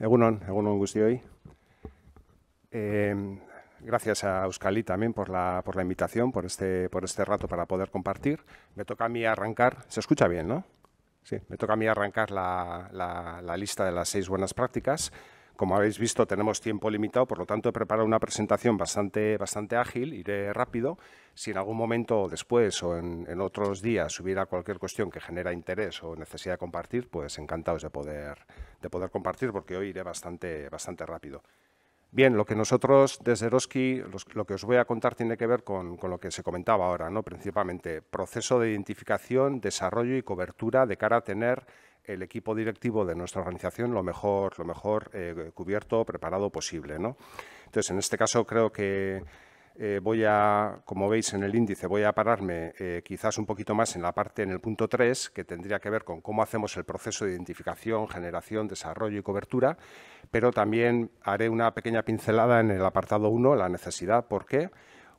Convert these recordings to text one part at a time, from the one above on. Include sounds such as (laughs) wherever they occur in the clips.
Egunon, Egunon Guztioi. Eh, gracias a Euskali también por la, por la invitación, por este, por este rato para poder compartir. Me toca a mí arrancar, se escucha bien, ¿no? Sí, me toca a mí arrancar la, la lista de las seis buenas prácticas. Como habéis visto, tenemos tiempo limitado, por lo tanto he preparado una presentación bastante, bastante ágil, iré rápido. Si en algún momento después o en, otros días hubiera cualquier cuestión que genera interés o necesidad de compartir, pues encantados de poder, de poder compartir, porque hoy iré bastante, bastante rápido. Bien, lo que nosotros desde Roski lo que os voy a contar tiene que ver con, con, lo que se comentaba ahora, ¿no? principalmente proceso de identificación, desarrollo y cobertura de cara a tener el equipo directivo de nuestra organización lo mejor, lo mejor eh, cubierto, preparado posible. ¿no? Entonces, en este caso creo que eh, voy a, como veis en el índice, voy a pararme eh, quizás un poquito más en la parte, en el punto 3, que tendría que ver con cómo hacemos el proceso de identificación, generación, desarrollo y cobertura, pero también haré una pequeña pincelada en el apartado 1, la necesidad, por qué,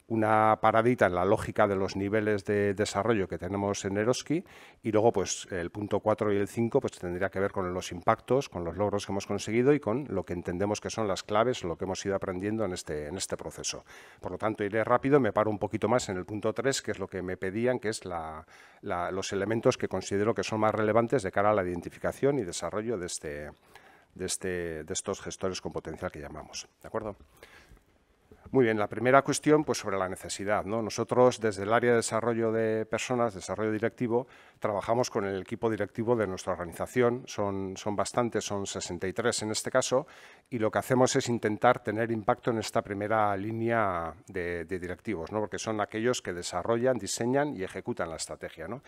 una paradita en la lógica de los niveles de desarrollo que tenemos en Eroski y luego pues el punto 4 y el 5 pues tendría que ver con los impactos, con los logros que hemos conseguido y con lo que entendemos que son las claves, lo que hemos ido aprendiendo en este, en este proceso. Por lo tanto, iré rápido, me paro un poquito más en el punto 3, que es lo que me pedían, que es la, los elementos que considero que son más relevantes de cara a la identificación y desarrollo de, este, de, este, de estos gestores con potencial que llamamos. ¿De acuerdo? Muy bien, la primera cuestión, pues sobre la necesidad. ¿no? Nosotros, desde el área de desarrollo de personas, desarrollo directivo, trabajamos con el equipo directivo de nuestra organización, son, son bastantes, son 63 en este caso, y lo que hacemos es intentar tener impacto en esta primera línea de, directivos, porque son aquellos que desarrollan, diseñan y ejecutan la estrategia. ¿no?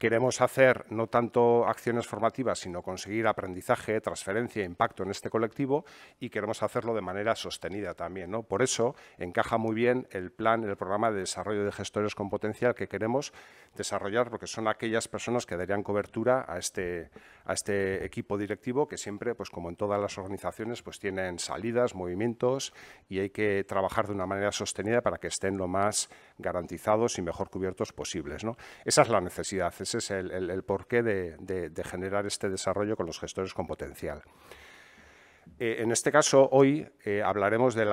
Queremos hacer no tanto acciones formativas, sino conseguir aprendizaje, transferencia, e impacto en este colectivo y queremos hacerlo de manera sostenida también. Por eso encaja muy bien el plan, el programa de desarrollo de gestores con potencial que queremos desarrollar, porque son aquellas personas que darían cobertura a este, a este equipo directivo que siempre, pues como en todas las organizaciones, pues tienen salidas, movimientos y hay que trabajar de una manera sostenida para que estén lo más garantizados y mejor cubiertos posibles. ¿no? Esa es la necesidad, ese es el, porqué de generar este desarrollo con los gestores con potencial. Eh, en este caso, hoy eh, hablaremos del,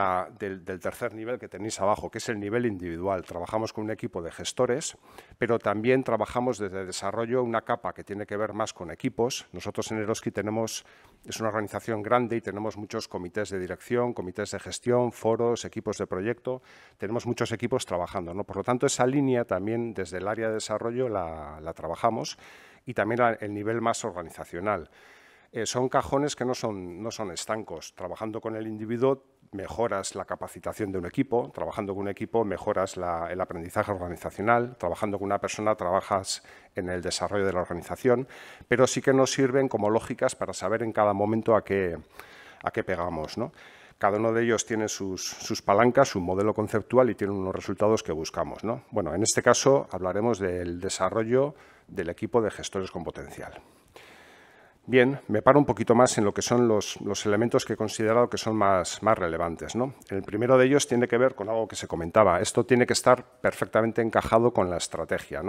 tercer nivel que tenéis abajo, que es el nivel individual. Trabajamos con un equipo de gestores, pero también trabajamos desde desarrollo una capa que tiene que ver más con equipos. Nosotros en Eroski tenemos, es una organización grande y tenemos muchos comités de dirección, comités de gestión, foros, equipos de proyecto. Tenemos muchos equipos trabajando. ¿no? Por lo tanto, esa línea también desde el área de desarrollo la trabajamos y también el nivel más organizacional. Eh, son cajones que no son, estancos. Trabajando con el individuo mejoras la capacitación de un equipo, trabajando con un equipo mejoras el aprendizaje organizacional, trabajando con una persona trabajas en el desarrollo de la organización, pero sí que nos sirven como lógicas para saber en cada momento a qué, pegamos. Cada uno de ellos tiene sus, palancas, su modelo conceptual y tiene unos resultados que buscamos. Bueno, en este caso hablaremos del desarrollo del equipo de gestores con potencial. Bien, me paro un poquito más en lo que son los, elementos que he considerado que son más, relevantes. El primero de ellos tiene que ver con algo que se comentaba. Esto tiene que estar perfectamente encajado con la estrategia.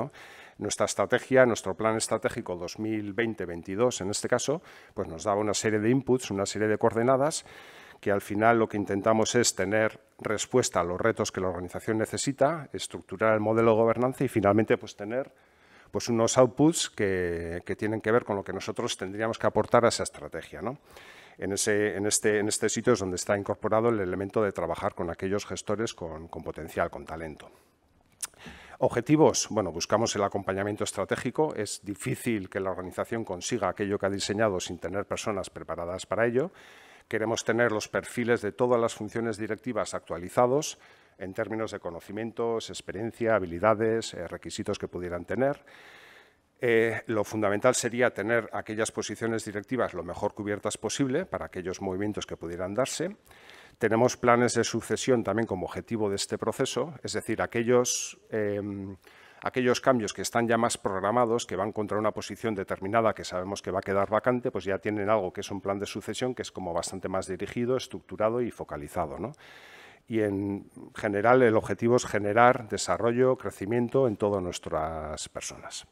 Nuestra estrategia, nuestro plan estratégico 2020 2022 en este caso, pues nos daba una serie de inputs, una serie de coordenadas, que al final lo que intentamos es tener respuesta a los retos que la organización necesita, estructurar el modelo de gobernanza y finalmente pues tener pues unos outputs que, tienen que ver con lo que nosotros tendríamos que aportar a esa estrategia. En, ese, este, en este sitio es donde está incorporado el elemento de trabajar con aquellos gestores con, con potencial, con talento. Objetivos, bueno, buscamos el acompañamiento estratégico. Es difícil que la organización consiga aquello que ha diseñado sin tener personas preparadas para ello. Queremos tener los perfiles de todas las funciones directivas actualizados, en términos de conocimientos, experiencia, habilidades, eh, requisitos que pudieran tener. Eh, lo fundamental sería tener aquellas posiciones directivas lo mejor cubiertas posible para aquellos movimientos que pudieran darse. Tenemos planes de sucesión también como objetivo de este proceso, es decir, aquellos, em, aquellos cambios que están ya más programados, que van contra una posición determinada que sabemos que va a quedar vacante, pues ya tienen algo que es un plan de sucesión que es como bastante más dirigido, estructurado y focalizado. ¿no? y en general el objetivo es generar desarrollo, crecimiento en todas nuestras personas.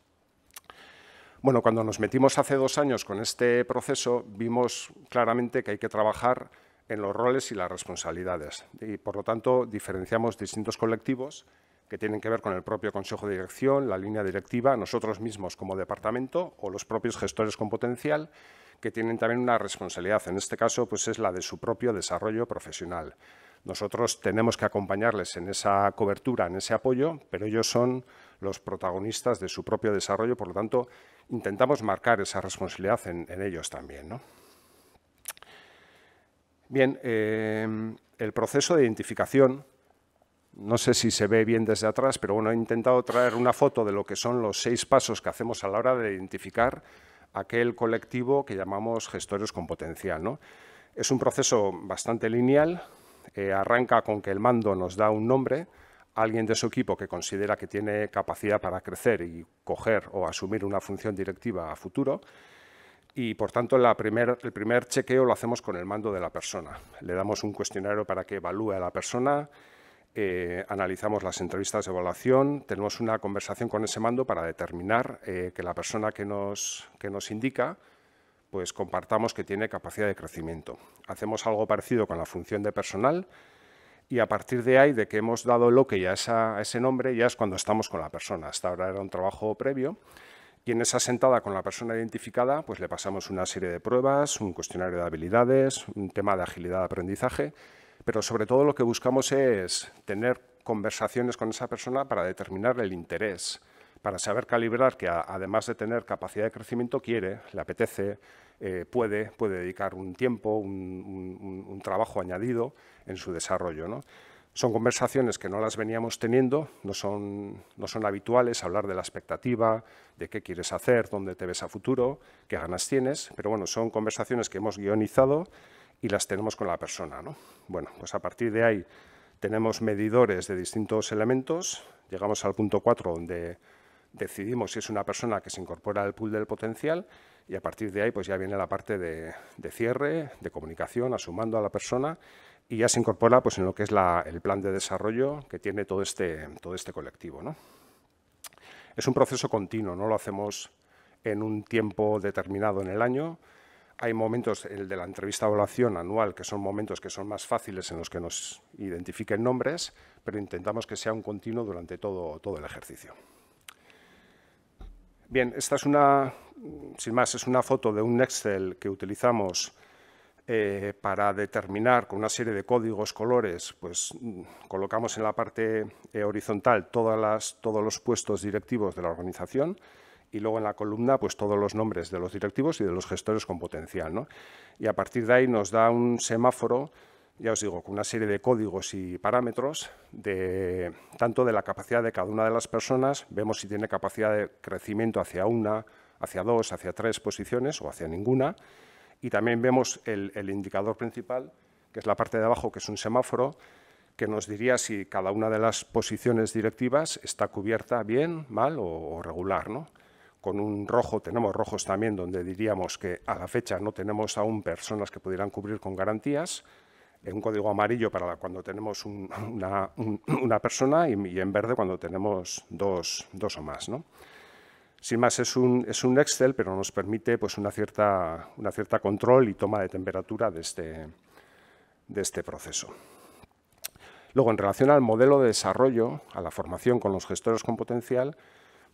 Bueno, cuando nos metimos hace dos años con este proceso, vimos claramente que hay que trabajar en los roles y las responsabilidades. Y por lo tanto, diferenciamos distintos colectivos que tienen que ver con el propio Consejo de Dirección, la línea directiva, nosotros mismos como departamento o los propios gestores con potencial, que tienen también una responsabilidad. En este caso, pues es la de su propio desarrollo profesional. Nosotros tenemos que acompañarles en esa cobertura, en ese apoyo, pero ellos son los protagonistas de su propio desarrollo, por lo tanto, intentamos marcar esa responsabilidad en, ellos también. Bien, em, el proceso de identificación, no sé si se ve bien desde atrás, pero bueno, he intentado traer una foto de lo que son los seis pasos que hacemos a la hora de identificar aquel colectivo que llamamos gestores con potencial. Es un proceso bastante lineal, eh, arranca con que el mando nos da un nombre, alguien de su equipo que considera que tiene capacidad para crecer y coger o asumir una función directiva a futuro. Y por tanto, el primer chequeo lo hacemos con el mando de la persona. Le damos un cuestionario para que evalúe a la persona, eh, analizamos las entrevistas de evaluación, tenemos una conversación con ese mando para determinar eh, que la persona que nos indica pues compartamos que tiene capacidad de crecimiento. Hacemos algo parecido con la función de personal y a partir de ahí, de que hemos dado lo que ya a ese nombre, ya es cuando estamos con la persona. Hasta ahora era un trabajo previo y en esa sentada con la persona identificada, pues le pasamos una serie de pruebas, un cuestionario de habilidades, un tema de agilidad de aprendizaje, pero sobre todo lo que buscamos es tener conversaciones con esa persona para determinar el interés, para saber calibrar que además de tener capacidad de crecimiento quiere, le apetece, eh, puede, puede dedicar un tiempo, un, trabajo añadido en su desarrollo. ¿no? Son conversaciones que no las veníamos teniendo, no son, no son habituales hablar de la expectativa, de qué quieres hacer, dónde te ves a futuro, qué ganas tienes, pero bueno, son conversaciones que hemos guionizado y las tenemos con la persona. Bueno, pues a partir de ahí tenemos medidores de distintos elementos, llegamos al punto 4 donde decidimos si es una persona que se incorpora al pool del potencial y a partir de ahí pues ya viene la parte de, cierre, de comunicación, asumando a la persona y ya se incorpora pues en lo que es el plan de desarrollo que tiene todo este, todo este colectivo. Es un proceso continuo, no lo hacemos en un tiempo determinado en el año, hay momentos, el de la entrevista de evaluación anual, que son momentos que son más fáciles en los que nos identifiquen nombres, pero intentamos que sea un continuo durante todo el ejercicio. Bien, esta es una, sin más, es una foto de un Excel que utilizamos eh, para determinar con una serie de códigos colores, pues mm, colocamos en la parte eh, horizontal todos los puestos directivos de la organización y luego en la columna pues todos los nombres de los directivos y de los gestores con potencial. Y a partir de ahí nos da un semáforo ya os digo, con una serie de códigos y parámetros, de, tanto de la capacidad de cada una de las personas, vemos si tiene capacidad de crecimiento hacia una, hacia dos, hacia tres posiciones o hacia ninguna, y también vemos el, indicador principal, que es la parte de abajo, que es un semáforo, que nos diría si cada una de las posiciones directivas está cubierta bien, mal o, regular. ¿no? Con un rojo tenemos rojos también donde diríamos que a la fecha no tenemos aún personas que pudieran cubrir con garantías un código amarillo para cuando tenemos (laughs) una, persona y, en verde cuando tenemos dos, o más. Sin más, es un, es un, Excel, pero nos permite pues, una, cierta, una cierta control y toma de temperatura de este, de este proceso. Luego, en relación al modelo de desarrollo, a la formación con los gestores con potencial,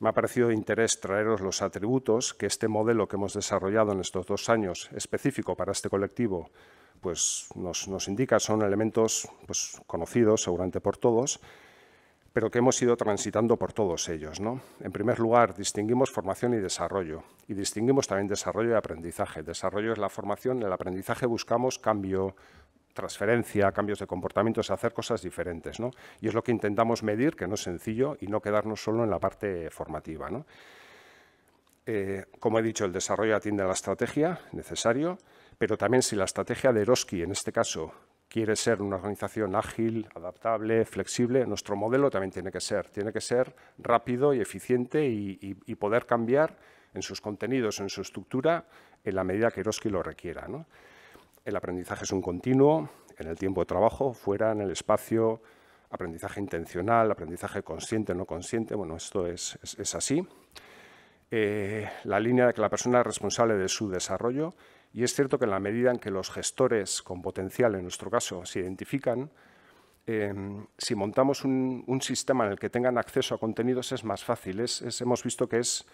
me ha parecido de interés traeros los atributos que este modelo que hemos desarrollado en estos dos años específico para este colectivo pues nos, indica, son elementos pues, conocidos seguramente por todos, pero que hemos ido transitando por todos ellos. En primer lugar, distinguimos formación y desarrollo, y distinguimos también desarrollo y aprendizaje. desarrollo es la formación, en el aprendizaje buscamos cambio, transferencia, cambios de comportamientos, hacer cosas diferentes. Y es lo que intentamos medir, que no es sencillo, y no quedarnos solo en la parte formativa. Eh, como he dicho, el desarrollo atiende a la estrategia, necesario, pero también si la estrategia de Eroski, en este caso, quiere ser una organización ágil, adaptable, flexible, nuestro modelo también tiene que ser. Tiene que ser rápido y eficiente y, poder cambiar en sus contenidos, en su estructura, en la medida que Eroski lo requiera. El aprendizaje es un continuo, en el tiempo de trabajo, fuera, en el espacio, aprendizaje intencional, aprendizaje consciente, no consciente, bueno, esto es, así. Eh, la línea de que la persona es responsable de su desarrollo y es cierto que en la medida en que los gestores con potencial, en nuestro caso, se identifican, em, si montamos un, sistema en el que tengan acceso a contenidos es más fácil. hemos visto que es,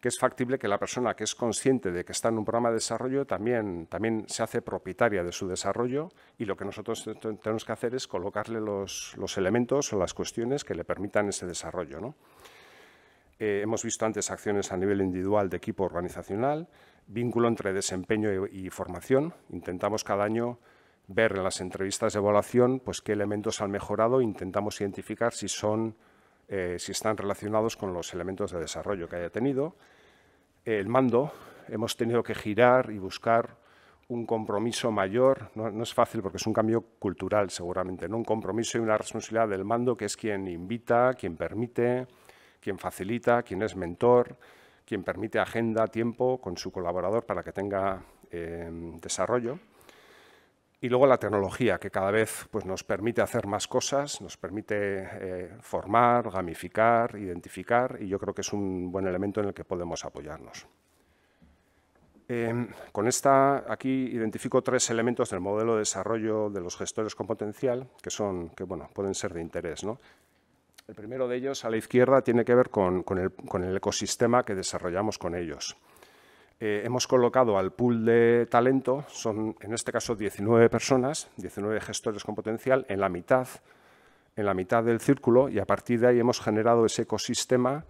que es factible que la persona que es consciente de que está en un programa de desarrollo también, también se hace propietaria de su desarrollo y lo que nosotros tenemos que hacer es colocarle los, los elementos o las cuestiones que le permitan ese desarrollo. ¿no? Eh, hemos visto antes acciones a nivel individual de equipo organizacional, vínculo entre desempeño y, formación. Intentamos cada año ver en las entrevistas de evaluación pues, qué elementos han mejorado e intentamos identificar si, son, eh, si están relacionados con los elementos de desarrollo que haya tenido. El mando, hemos tenido que girar y buscar un compromiso mayor. No, no, es fácil porque es un cambio cultural seguramente, ¿no? un compromiso y una responsabilidad del mando que es quien invita, quien permite, quien facilita, quien es mentor, quien permite agenda, tiempo con su colaborador para que tenga em, desarrollo. Y luego la tecnología, que cada vez pues, nos permite hacer más cosas, nos permite eh, formar, gamificar, identificar, y yo creo que es un buen elemento en el que podemos apoyarnos. Em, con esta, aquí identifico tres elementos del modelo de desarrollo de los gestores con potencial, que, son, que bueno, pueden ser de interés. ¿no? El primero de ellos, a la izquierda, tiene que ver con, el, ecosistema que desarrollamos con ellos. Eh, hemos colocado al pool de talento, son en este caso 19 personas, 19 gestores con potencial, en la mitad, en la mitad del círculo y a partir de ahí hemos generado ese ecosistema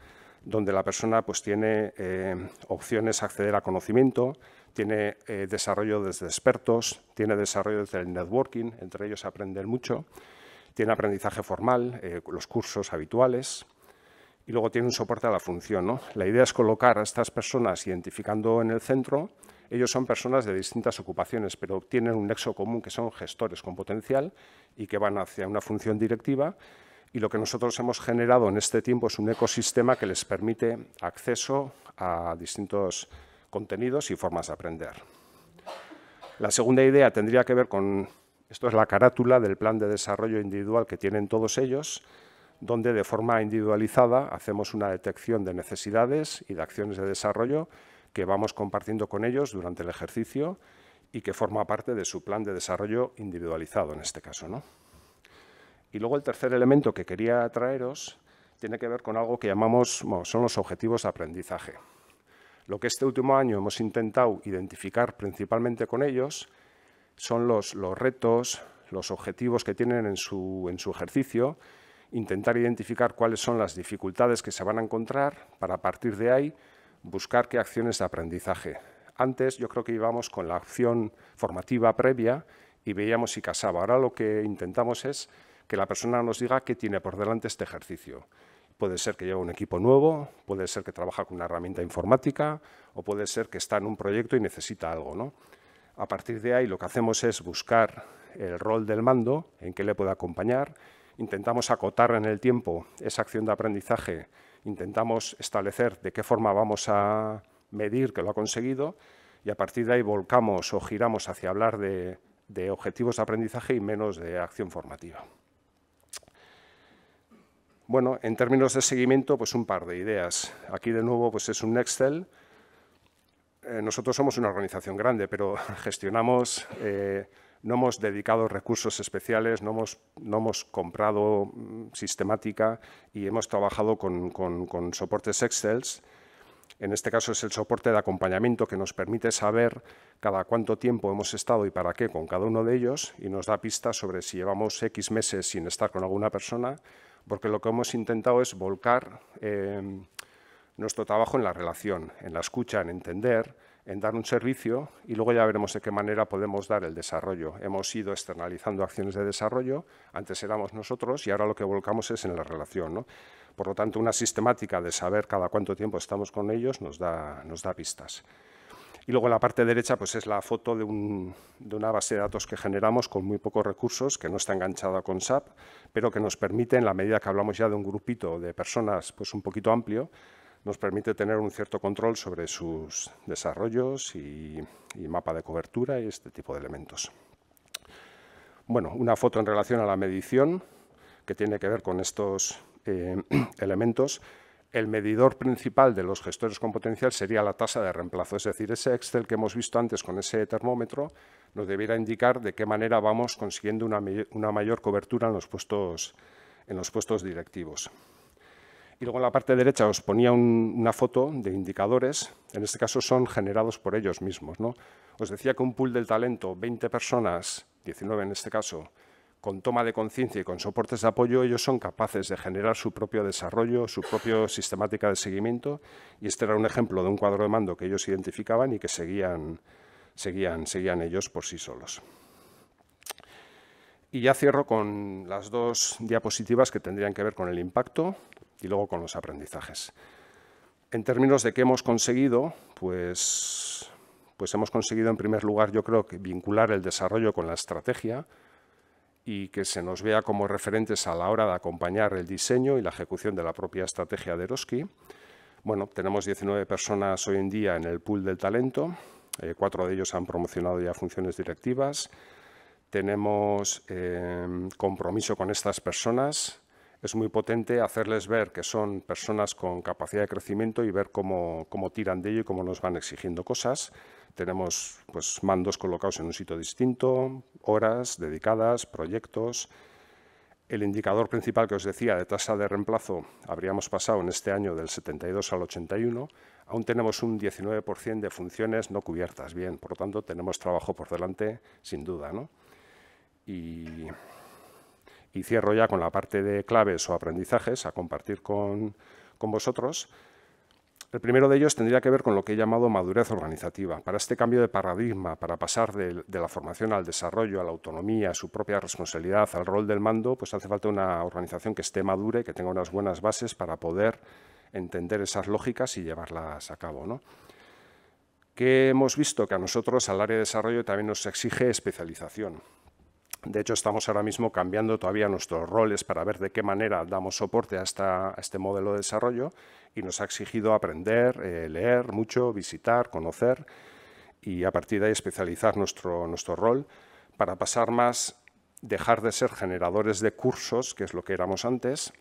donde la persona pues, tiene eh, opciones a acceder a conocimiento, tiene eh, desarrollo desde expertos, tiene desarrollo desde el networking, entre ellos aprender mucho. Tiene aprendizaje formal, eh, los cursos habituales y luego tiene un soporte a la función. La idea es colocar a estas personas identificando en el centro. Ellos son personas de distintas ocupaciones, pero tienen un nexo común que son gestores con potencial y que van hacia una función directiva. Y lo que nosotros hemos generado en este tiempo es un ecosistema que les permite acceso a distintos contenidos y formas de aprender. La segunda idea tendría que ver con esto es la carátula del plan de desarrollo individual que tienen todos ellos, donde de forma individualizada hacemos una detección de necesidades y de acciones de desarrollo que vamos compartiendo con ellos durante el ejercicio y que forma parte de su plan de desarrollo individualizado en este caso. ¿no? Y luego el tercer elemento que quería traeros tiene que ver con algo que llamamos, son los objetivos de aprendizaje. Lo que este último año hemos intentado identificar principalmente con ellos son los, retos, los objetivos que tienen en su, ejercicio, intentar identificar cuáles son las dificultades que se van a encontrar para a partir de ahí buscar qué acciones de aprendizaje. Antes yo creo que íbamos con la acción formativa previa y veíamos si casaba. Ahora lo que intentamos es que la persona nos diga qué tiene por delante este ejercicio. Puede ser que lleva un equipo nuevo, puede ser que trabaja con una herramienta informática o puede ser que está en un proyecto y necesita algo. ¿no? A partir de ahí lo que hacemos es buscar el rol del mando, en qué le puede acompañar, intentamos acotar en el tiempo esa acción de aprendizaje, intentamos establecer de qué forma vamos a medir que lo ha conseguido y a partir de ahí volcamos o giramos hacia hablar de, objetivos de aprendizaje y menos de acción formativa. Bueno, en términos de seguimiento, pues un par de ideas. Aquí de nuevo pues es un Excel eh, nosotros somos una organización grande, pero (laughs) gestionamos, eh, no hemos dedicado recursos especiales, no hemos, no hemos comprado mm, sistemática y hemos trabajado con, con, soportes Excel. En este caso es el soporte de acompañamiento que nos permite saber cada cuánto tiempo hemos estado y para qué con cada uno de ellos y nos da pistas sobre si llevamos X meses sin estar con alguna persona, porque lo que hemos intentado es volcar eh, nuestro trabajo en la relación, en la escucha, en entender, en dar un servicio y luego ya veremos de qué manera podemos dar el desarrollo. Hemos ido externalizando acciones de desarrollo, antes éramos nosotros y ahora lo que volcamos es en la relación. Por lo tanto, una sistemática de saber cada cuánto tiempo estamos con ellos nos da, nos da pistas. Y luego en la parte derecha pues es la foto de, de, una base de datos que generamos con muy pocos recursos, que no está enganchada con SAP, pero que nos permite, en la medida que hablamos ya de un grupito de personas pues un poquito amplio, nos permite tener un cierto control sobre sus desarrollos y, mapa de cobertura y este tipo de elementos. Bueno, una foto en relación a la medición que tiene que ver con estos eh, (clears throat) elementos. El medidor principal de los gestores con potencial sería la tasa de reemplazo, es decir, ese Excel que hemos visto antes con ese termómetro nos debiera indicar de qué manera vamos consiguiendo una, mayor cobertura en puestos, en los puestos directivos. Y luego en la parte derecha os ponía una foto de indicadores, en este caso son generados por ellos mismos. Os decía que un pool del talento, 20 personas, 19 en este caso, con toma de conciencia y con soportes de apoyo, ellos son capaces de generar su propio desarrollo, su propia sistemática de seguimiento. Y este era un ejemplo de un cuadro de mando que ellos identificaban y que seguían, seguían, seguían ellos por sí solos. Y ya cierro con las dos diapositivas que tendrían que ver con el impacto y luego con los aprendizajes. En términos de qué hemos conseguido, pues, pues hemos conseguido en primer lugar, yo creo que vincular el desarrollo con la estrategia y que se nos vea como referentes a la hora de acompañar el diseño y la ejecución de la propia estrategia de Eroski. Bueno, tenemos 19 personas hoy en día en el pool del talento, eh, cuatro de ellos han promocionado ya funciones directivas. Tenemos eh, compromiso con estas personas, es muy potente hacerles ver que son personas con capacidad de crecimiento y ver cómo, cómo tiran de ello y cómo nos van exigiendo cosas. Tenemos pues, mandos colocados en un sitio distinto, horas dedicadas, proyectos. El indicador principal que os decía de tasa de reemplazo habríamos pasado en este año del 72 al 81. Aún tenemos un 19% de funciones no cubiertas bien, por lo tanto tenemos trabajo por delante sin duda. ¿no? Y y cierro ya con la parte de claves o aprendizajes a compartir con, vosotros. El primero de ellos tendría que ver con lo que he llamado madurez organizativa. Para este cambio de paradigma, para pasar de, la formación al desarrollo, a la autonomía, a su propia responsabilidad, al rol del mando, pues hace falta una organización que esté madura que tenga unas buenas bases para poder entender esas lógicas y llevarlas a cabo. ¿no? Que hemos visto que a nosotros, al área de desarrollo, también nos exige especialización. De hecho, estamos ahora mismo cambiando todavía nuestros roles para ver de qué manera damos soporte a, este modelo de desarrollo y nos ha exigido aprender, eh, leer mucho, visitar, conocer y a partir de ahí especializar nuestro, rol para pasar más, dejar de ser generadores de cursos, que es lo que éramos antes,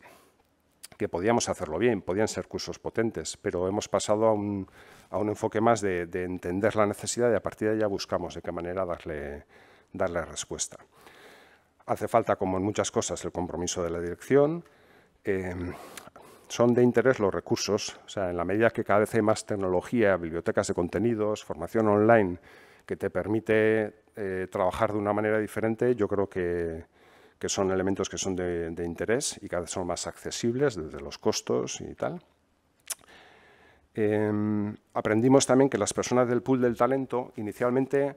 que podíamos hacerlo bien, podían ser cursos potentes, pero hemos pasado a un, enfoque más de, entender la necesidad y a partir de ahí buscamos de qué manera darle respuesta hace falta, como en muchas cosas, el compromiso de la dirección. Em, son de interés los recursos, o sea, en la medida que cada vez hay más tecnología, bibliotecas de contenidos, formación online que te permite eh, trabajar de una manera diferente, yo creo que, son elementos que son de, interés y cada vez son más accesibles desde los costos y tal. Em, aprendimos también que las personas del pool del talento inicialmente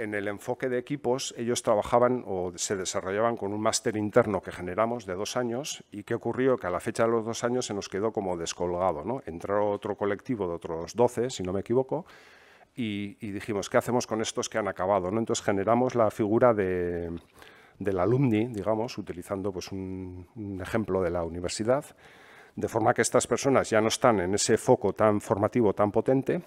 en el enfoque de equipos, ellos trabajaban o se desarrollaban con un máster interno que generamos de dos años y que ocurrió que a la fecha de los dos años se nos quedó como descolgado. ¿no? Entró otro colectivo de otros 12, si no me equivoco, y, dijimos, ¿qué hacemos con estos que han acabado? ¿no? Entonces generamos la figura de, del alumni, digamos, utilizando pues, un ejemplo de la universidad, de forma que estas personas ya no están en ese foco tan formativo, tan potente,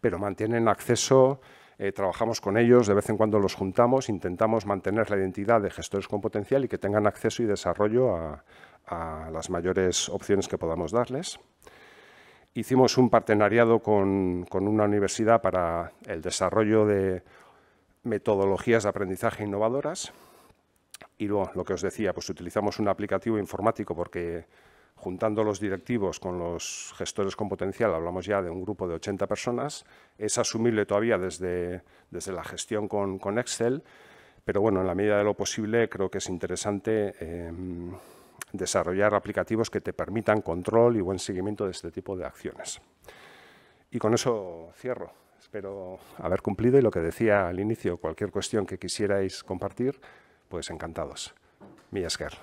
pero mantienen acceso eh, trabajamos con ellos, de vez en cuando los juntamos, intentamos mantener la identidad de gestores con potencial y que tengan acceso y desarrollo a, las mayores opciones que podamos darles. Hicimos un partenariado con, con una universidad para el desarrollo de metodologías de aprendizaje innovadoras. Y luego, lo que os decía, pues utilizamos un aplicativo informático porque juntando los directivos con los gestores con potencial, hablamos ya de un grupo de 80 personas, es asumible todavía desde, la gestión con, Excel, pero bueno, en la medida de lo posible creo que es interesante em, desarrollar aplicativos que te permitan control y buen seguimiento de este tipo de acciones. Y con eso cierro. Espero haber cumplido y lo que decía al inicio, cualquier cuestión que quisierais compartir, pues encantados. Mi Esker.